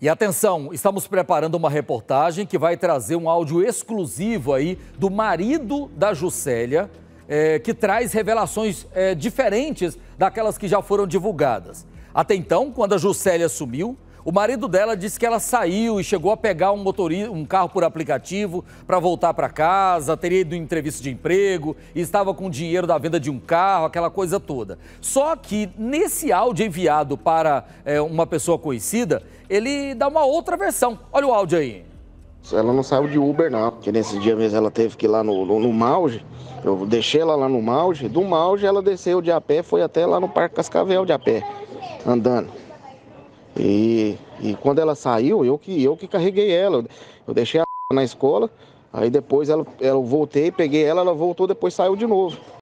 E atenção, estamos preparando uma reportagem que vai trazer um áudio exclusivo aí do marido da Juscelia, é, que traz revelações é, diferentes daquelas que já foram divulgadas. Até então, quando a Juscelia sumiu, o marido dela disse que ela saiu e chegou a pegar um, motorista, um carro por aplicativo para voltar para casa, teria ido em entrevista de emprego, estava com dinheiro da venda de um carro, aquela coisa toda. Só que nesse áudio enviado para é, uma pessoa conhecida, ele dá uma outra versão. Olha o áudio aí. Ela não saiu de Uber, não, porque nesse dia mesmo ela teve que ir lá no, no, no Mauge. Eu deixei ela lá no Mauge. Do Mauge ela desceu de a pé, foi até lá no Parque Cascavel de a pé, andando. E, e quando ela saiu, eu que, eu que carreguei ela. Eu deixei a na escola, aí depois ela, eu voltei, peguei ela, ela voltou, depois saiu de novo.